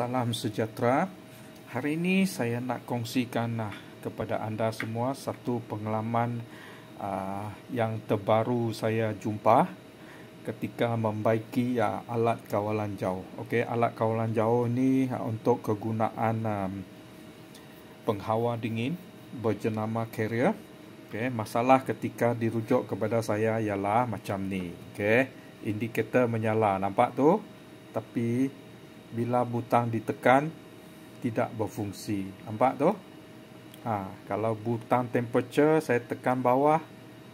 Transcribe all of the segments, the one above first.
Salam sejahtera. Hari ini saya nak kongsikan uh, kepada anda semua satu pengalaman uh, yang terbaru saya jumpa ketika membaiki uh, alat kawalan jauh. Okey, alat kawalan jauh ni untuk kegunaan um, penghawa dingin berjenama carrier. Okey, masalah ketika dirujuk kepada saya ialah macam ni. Okey, indikator menyala, nampak tu? Tapi bila butang ditekan tidak berfungsi. Nampak tu? Ha, kalau butang temperature saya tekan bawah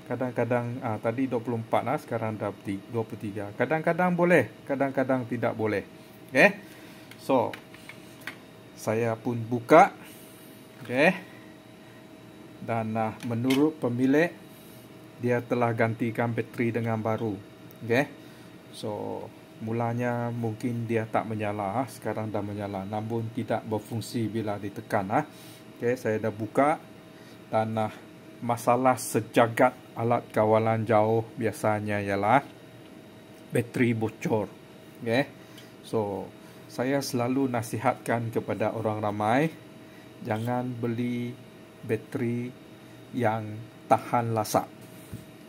kadang-kadang ha, tadi 24 lah sekarang dah 23. Kadang-kadang boleh, kadang-kadang tidak boleh. Okey. Eh? So saya pun buka. Okey. Eh? Dan uh, menurut pemilik dia telah gantikan bateri dengan baru. Okey. So mulanya mungkin dia tak menyala ah, sekarang dah menyala namun tidak berfungsi bila ditekan ah okey saya dah buka dan ah, masalah sejagat alat kawalan jauh biasanya ialah bateri bocor Okay, so saya selalu nasihatkan kepada orang ramai jangan beli bateri yang tahan lasak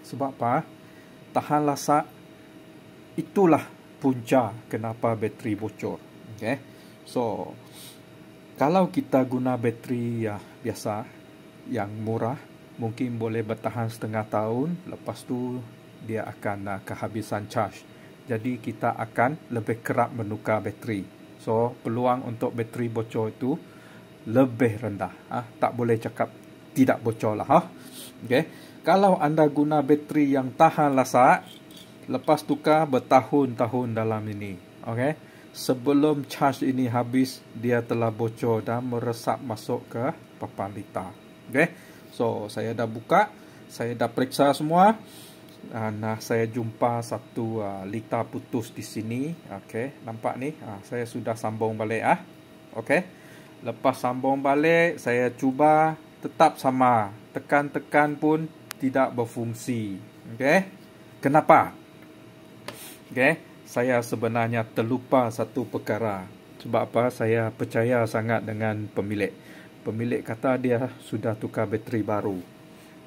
sebab apa tahan lasak itulah punca kenapa bateri bocor. Okay. So, kalau kita guna bateri ya, biasa yang murah, mungkin boleh bertahan setengah tahun, lepas tu dia akan uh, kehabisan charge. Jadi kita akan lebih kerap menukar bateri. So, peluang untuk bateri bocor itu lebih rendah. Ah, tak boleh cakap tidak bocor lah. Ha? Okay. Kalau anda guna bateri yang tahan lasak, lepas tukar bertahun-tahun dalam ini. Okey. Sebelum charge ini habis, dia telah bocor dan meresap masuk ke papan litar. Okey. So, saya dah buka, saya dah periksa semua. Dan uh, saya jumpa satu uh, ah, litar putus di sini. Okey, nampak ni? Uh, saya sudah sambung balik ah. Okey. Lepas sambung balik, saya cuba tetap sama. Tekan-tekan pun tidak berfungsi. Okey. Kenapa? Okay? Saya sebenarnya terlupa satu perkara. Sebab apa? Saya percaya sangat dengan pemilik. Pemilik kata dia sudah tukar bateri baru.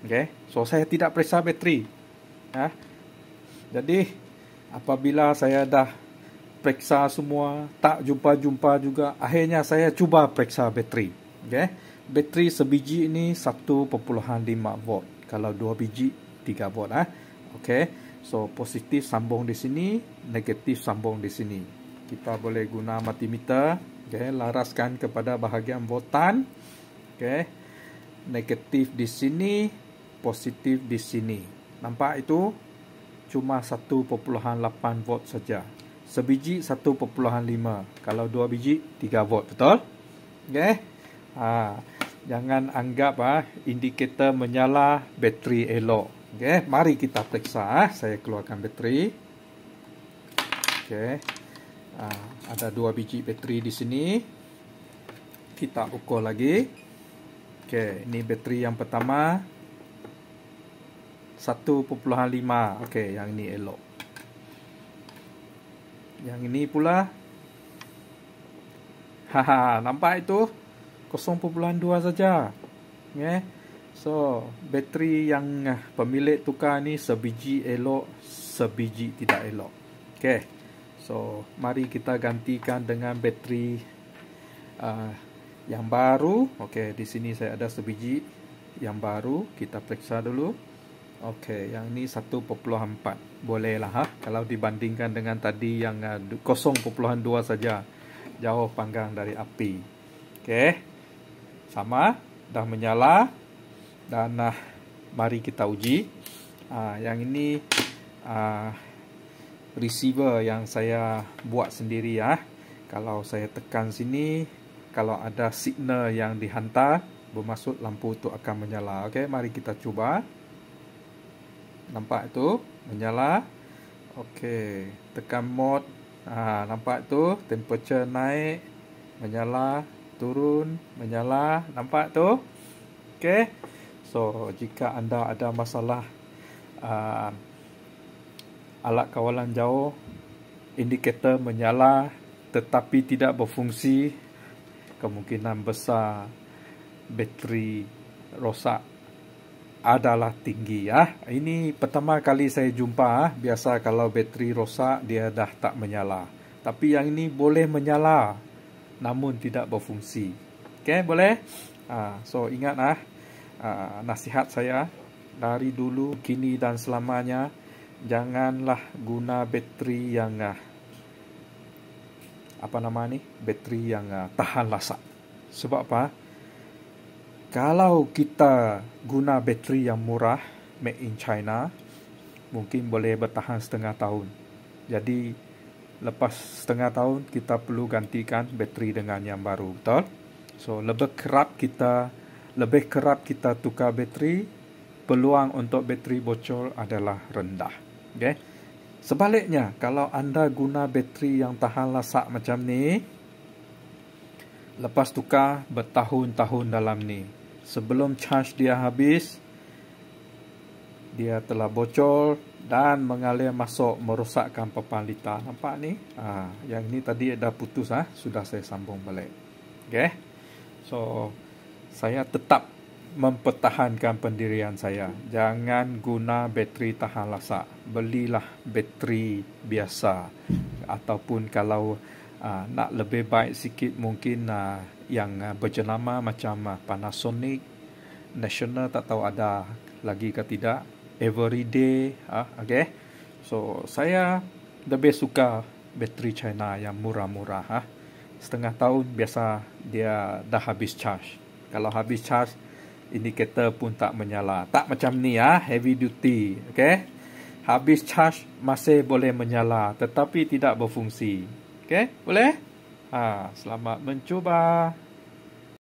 Okay? So, saya tidak periksa bateri. Huh? Ha? Jadi, apabila saya dah periksa semua, tak jumpa-jumpa juga, akhirnya saya cuba periksa bateri. Okay? Bateri sebiji ini 1.5 volt. Kalau 2 biji, 3 volt. Huh? Ha? Okay? So positif sambung di sini, negatif sambung di sini. Kita boleh guna multimeter, okay, laraskan kepada bahagian botan. Okay. Negatif di sini, positif di sini. Nampak itu cuma 1.8 volt saja. Sebiji 1.5. Kalau 2 biji 3 volt, betul? okay? Ha, jangan anggap ha, indikator menyala bateri elok. Oke, okay, mari kita periksa. Eh. Saya keluarkan bateri. Oke, okay. uh, ah, ada dua biji bateri di sini. Kita ukur lagi. Oke, okay, ini bateri yang pertama. 1.5. Oke, okay, yang ini elok. Yang ini pula. Haha, nampak itu? 0.2 saja. Oke. Okay. So, bateri yang eh, pemilik tukar ni sebiji elok, sebiji tidak elok. Okay. So, mari kita gantikan dengan bateri uh, yang baru. Okay, di sini saya ada sebiji yang baru. Kita periksa dulu. Okay, yang ni 1.4. Boleh lah ha? kalau dibandingkan dengan tadi yang eh, uh, 0.2 saja. Jauh panggang dari api. Okay. Sama. Dah menyala. Okay dan uh, mari kita uji uh, yang ini uh, receiver yang saya buat sendiri ya. Uh. kalau saya tekan sini kalau ada signal yang dihantar bermaksud lampu itu akan menyala Okey, mari kita cuba nampak itu menyala Okey, tekan mode Ah, nampak tu temperature naik menyala turun menyala nampak tu okey So jika anda ada masalah uh, alat kawalan jauh, indikator menyala tetapi tidak berfungsi, kemungkinan besar bateri rosak adalah tinggi ya. Ini pertama kali saya jumpa. Ah. Biasa kalau bateri rosak dia dah tak menyala. Tapi yang ini boleh menyala, namun tidak berfungsi. Okay, boleh? Ah, so ingat ah uh, nasihat saya dari dulu, kini dan selamanya janganlah guna bateri yang uh, apa nama ni? Bateri yang uh, tahan lasak. Sebab apa? Kalau kita guna bateri yang murah made in China, mungkin boleh bertahan setengah tahun. Jadi lepas setengah tahun kita perlu gantikan bateri dengan yang baru, betul? So lebih kerap kita lebih kerap kita tukar bateri, peluang untuk bateri bocor adalah rendah. Okay? Sebaliknya, kalau anda guna bateri yang tahan lasak macam ni, lepas tukar bertahun-tahun dalam ni, sebelum charge dia habis, dia telah bocor dan mengalir masuk merosakkan pepalita. Nampak ni? Ha, yang ni tadi dah putus, ha? sudah saya sambung balik. Okay? So, saya tetap mempertahankan pendirian saya. Jangan guna bateri tahan lasak. Belilah bateri biasa. Ataupun kalau uh, nak lebih baik sikit mungkin uh, yang uh, berjenama macam uh, Panasonic, National tak tahu ada lagi ke tidak. Everyday. Uh, okay. So, saya lebih suka bateri China yang murah-murah. Uh. Setengah tahun biasa dia dah habis charge kalau habis charge indikator pun tak menyala tak macam ni ya heavy duty okay? habis charge masih boleh menyala tetapi tidak berfungsi okay? boleh ha selamat mencuba